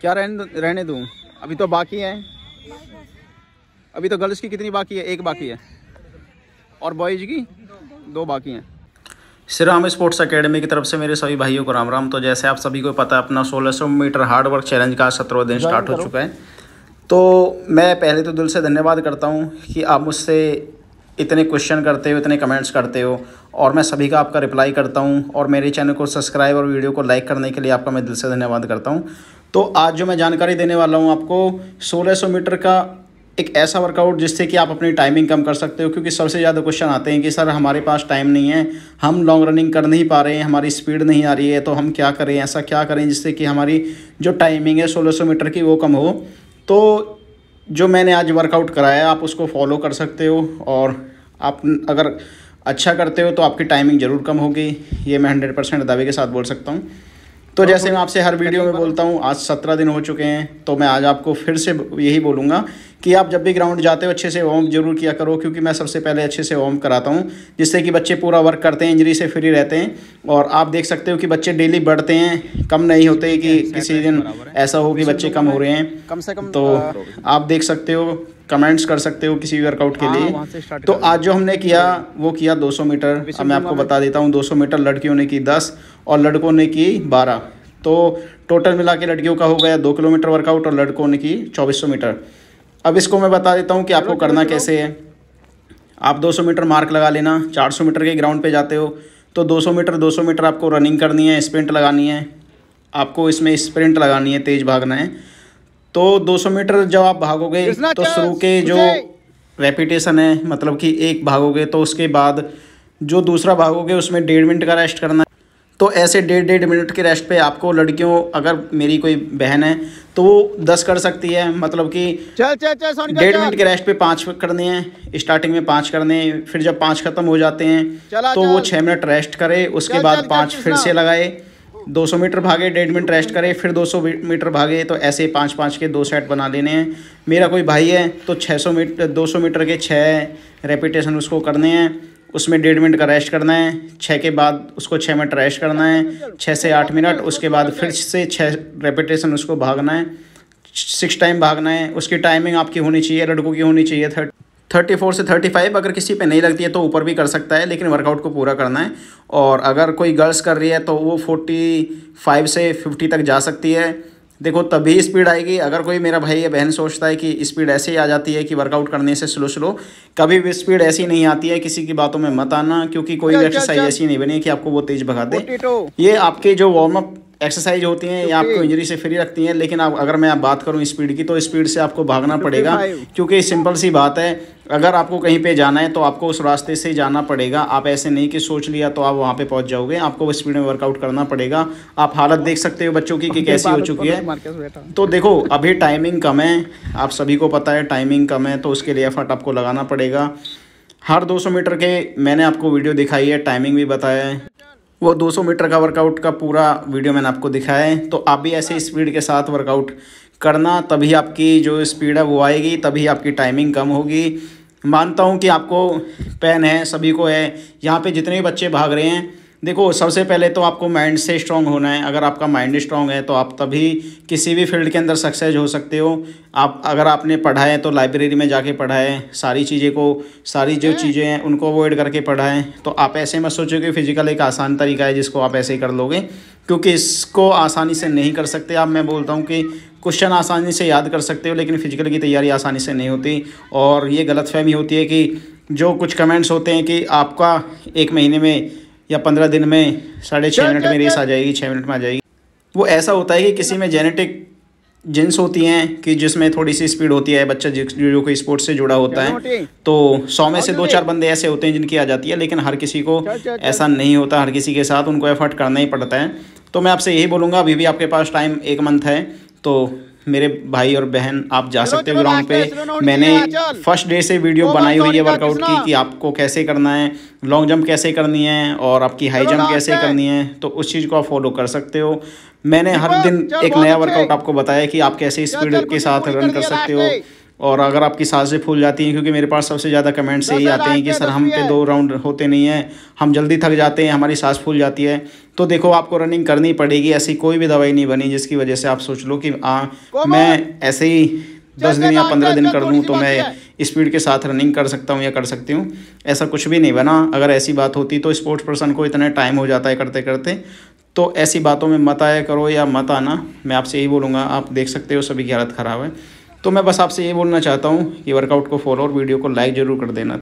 क्या रहने रहने दूँ अभी तो बाकी है अभी तो गर्ल्स की कितनी बाकी है एक बाकी है और बॉयज़ की दो बाकी हैं श्री राम स्पोर्ट्स अकेडमी की तरफ से मेरे सभी भाइयों को राम राम तो जैसे आप सभी को पता है अपना 1600 मीटर हार्ड वर्क चैलेंज का सत्रह दिन स्टार्ट हो चुका है तो मैं पहले तो दिल से धन्यवाद करता हूँ कि आप मुझसे इतने क्वेश्चन करते हो इतने कमेंट्स करते हो और मैं सभी का आपका रिप्लाई करता हूँ और मेरे चैनल को सब्सक्राइब और वीडियो को लाइक करने के लिए आपका मैं दिल से धन्यवाद करता हूँ तो आज जो मैं जानकारी देने वाला हूँ आपको सोलह मीटर का एक ऐसा वर्कआउट जिससे कि आप अपनी टाइमिंग कम कर सकते हो क्योंकि सबसे ज़्यादा क्वेश्चन आते हैं कि सर हमारे पास टाइम नहीं है हम लॉन्ग रनिंग कर नहीं पा रहे हैं हमारी स्पीड नहीं आ रही है तो हम क्या करें ऐसा क्या करें जिससे कि हमारी जो टाइमिंग है 1600 मीटर की वो कम हो तो जो मैंने आज वर्कआउट कराया आप उसको फॉलो कर सकते हो और आप अगर अच्छा करते हो तो आपकी टाइमिंग ज़रूर कम होगी ये मैं हंड्रेड परसेंट दावे के साथ बोल सकता हूँ तो जैसे मैं आपसे हर वीडियो में बोलता हूँ आज सत्रह दिन हो चुके हैं तो मैं आज आपको फिर से यही बोलूँगा कि आप जब भी ग्राउंड जाते हो अच्छे से होम जरूर किया करो क्योंकि मैं सबसे पहले अच्छे से होम कराता हूँ जिससे कि बच्चे पूरा वर्क करते हैं इंजरी से फ्री रहते हैं और आप देख सकते हो कि बच्चे डेली बढ़ते हैं कम नहीं होते कि किसी दिन ऐसा हो कि बच्चे तो कम हो रहे हैं कम से कम तो हाँ। आप देख सकते हो कमेंट्स कर सकते हो किसी भी वर्कआउट के हाँ, लिए तो आज जो हमने किया वो किया 200 मीटर अब मैं आपको बता देता हूँ 200 मीटर लड़कियों ने की 10 और लड़कों ने की 12 तो टोटल मिला के लड़कियों का हो गया दो किलोमीटर वर्कआउट और लड़कों ने की 2400 मीटर अब इसको मैं बता देता हूँ कि आपको करना कैसे है आप दो मीटर मार्क लगा लेना चार मीटर के ग्राउंड पे जाते हो तो दो मीटर दो मीटर आपको रनिंग करनी है स्प्रिंट लगानी है आपको इसमें स्प्रिंट लगानी है तेज़ भागना है तो 200 मीटर जब आप भागोगे तो शुरू के जो रेपिटेशन है मतलब कि एक भागोगे तो उसके बाद जो दूसरा भागोगे उसमें डेढ़ मिनट का रेस्ट करना है तो ऐसे डेढ़ डेढ़ मिनट के रेस्ट पे आपको लड़कियों अगर मेरी कोई बहन है तो वो दस कर सकती है मतलब कि डेढ़ मिनट के रेस्ट पे पाँच करने हैं स्टार्टिंग में पाँच करने फिर जब पाँच ख़त्म हो जाते हैं तो वो छः मिनट रेस्ट करे उसके बाद पाँच फिर से लगाए 200 मीटर भागे डेढ़ मिनट रेस्ट करे फिर 200 मीटर भागे तो ऐसे पाँच पाँच के दो सेट बना लेने हैं मेरा कोई भाई है तो 600 मीटर 200 मीटर के छः रेपिटेशन उसको करने हैं उसमें डेढ़ मिनट का रेस्ट करना है छः के बाद उसको छः मिनट रेस्ट करना है छः से आठ मिनट उसके बाद फिर से छः रेपिटेशन उसको भागना है सिक्स टाइम भागना है उसकी टाइमिंग आपकी होनी चाहिए लड़कों की होनी चाहिए थर्ट थर्टी फोर से थर्टी फाइव अगर किसी पे नहीं लगती है तो ऊपर भी कर सकता है लेकिन वर्कआउट को पूरा करना है और अगर कोई गर्ल्स कर रही है तो वो फोर्टी फाइव से फिफ्टी तक जा सकती है देखो तभी स्पीड आएगी अगर कोई मेरा भाई या बहन सोचता है कि स्पीड ऐसे ही आ जाती है कि वर्कआउट करने से स्लो स्लो कभी भी स्पीड ऐसी नहीं आती है किसी की बातों में मत आना क्योंकि कोई भी एक्सरसाइज ऐसी नहीं बनी है कि आपको वो तेज भगा दे ये आपके जो वार्म अप एक्सरसाइज होती हैं या आपको इंजरी से फ्री रखती हैं लेकिन आप अगर मैं आप बात करूं स्पीड की तो स्पीड से आपको भागना पड़ेगा क्योंकि सिंपल सी बात है अगर आपको कहीं पे जाना है तो आपको उस रास्ते से जाना पड़ेगा आप ऐसे नहीं कि सोच लिया तो आप वहाँ पे पहुँच जाओगे आपको स्पीड में वर्कआउट करना पड़ेगा आप हालत देख सकते हो बच्चों की कि कैसी हो चुकी है तो देखो अभी टाइमिंग कम है आप सभी को पता है टाइमिंग कम है तो उसके लिए एफर्ट आपको लगाना पड़ेगा हर 200 मीटर के मैंने आपको वीडियो दिखाई है टाइमिंग भी बताया है वो 200 मीटर का वर्कआउट का पूरा वीडियो मैंने आपको दिखाया है तो आप भी ऐसे स्पीड के साथ वर्कआउट करना तभी आपकी जो स्पीड है वो आएगी तभी आपकी टाइमिंग कम होगी मानता हूँ कि आपको पेन है सभी को है यहाँ पे जितने भी बच्चे भाग रहे हैं देखो सबसे पहले तो आपको माइंड से स्ट्रांग होना है अगर आपका माइंड स्ट्रांग है तो आप तभी किसी भी फील्ड के अंदर सक्सेस हो सकते हो आप अगर आपने पढ़ाए तो लाइब्रेरी में जाके पढ़ाए सारी चीज़ें को सारी जो हम्म। चीज़ें हैं उनको अवॉइड करके पढ़ाएँ तो आप ऐसे मत सोचो कि फिजिकल एक आसान तरीका है जिसको आप ऐसे ही कर लोगे क्योंकि इसको आसानी से नहीं कर सकते आप मैं बोलता हूँ कि क्वेश्चन आसानी से याद कर सकते हो लेकिन फिजिकल की तैयारी आसानी से नहीं होती और ये गलत होती है कि जो कुछ कमेंट्स होते हैं कि आपका एक महीने में या पंद्रह दिन में साढ़े छः मिनट में रेस आ जाएगी छः मिनट में आ जाएगी वो ऐसा होता है कि किसी में जेनेटिक जिन्स होती हैं कि जिसमें थोड़ी सी स्पीड होती है बच्चा जो कोई स्पोर्ट्स से जुड़ा होता है तो सौ में से हाँ, दो चार बंदे ऐसे होते हैं जिनकी आ जाती है लेकिन हर किसी को ऐसा नहीं होता हर किसी के साथ उनको एफर्ट करना ही पड़ता है तो मैं आपसे यही बोलूँगा अभी भी आपके पास टाइम एक मंथ है तो मेरे भाई और बहन आप जा सकते हो ग्राउंड पे मैंने फर्स्ट डे से वीडियो बनाई हुई है वर्कआउट की कि आपको कैसे करना है लॉन्ग जंप कैसे करनी है और आपकी हाई जंप कैसे करनी है तो उस चीज़ को आप फॉलो कर सकते हो मैंने हर दिन एक नया वर्कआउट आपको बताया कि आप कैसे स्पीड के साथ रन कर सकते हो और अगर आपकी सांसें फूल जाती हैं क्योंकि मेरे पास सबसे ज़्यादा कमेंट्स यही आते हैं कि सर हम पे दो राउंड होते नहीं हैं हम जल्दी थक जाते हैं हमारी सांस फूल जाती है तो देखो आपको रनिंग करनी पड़ेगी ऐसी कोई भी दवाई नहीं बनी जिसकी वजह से आप सोच लो कि आ, हाँ, मैं ऐसे ही दस दिन या पंद्रह दिन कर दूँ तो मैं स्पीड के साथ रनिंग कर सकता हूँ या कर सकती हूँ ऐसा कुछ भी नहीं बना अगर ऐसी बात होती तो स्पोर्ट्स पर्सन को इतना टाइम हो जाता है करते करते तो ऐसी बातों में मत आया करो या मत आना मैं आपसे यही बोलूँगा आप देख सकते हो सभी की हालत ख़राब है तो मैं बस आपसे ये बोलना चाहता हूँ कि वर्कआउट को फॉलो और वीडियो को लाइक ज़रूर कर देना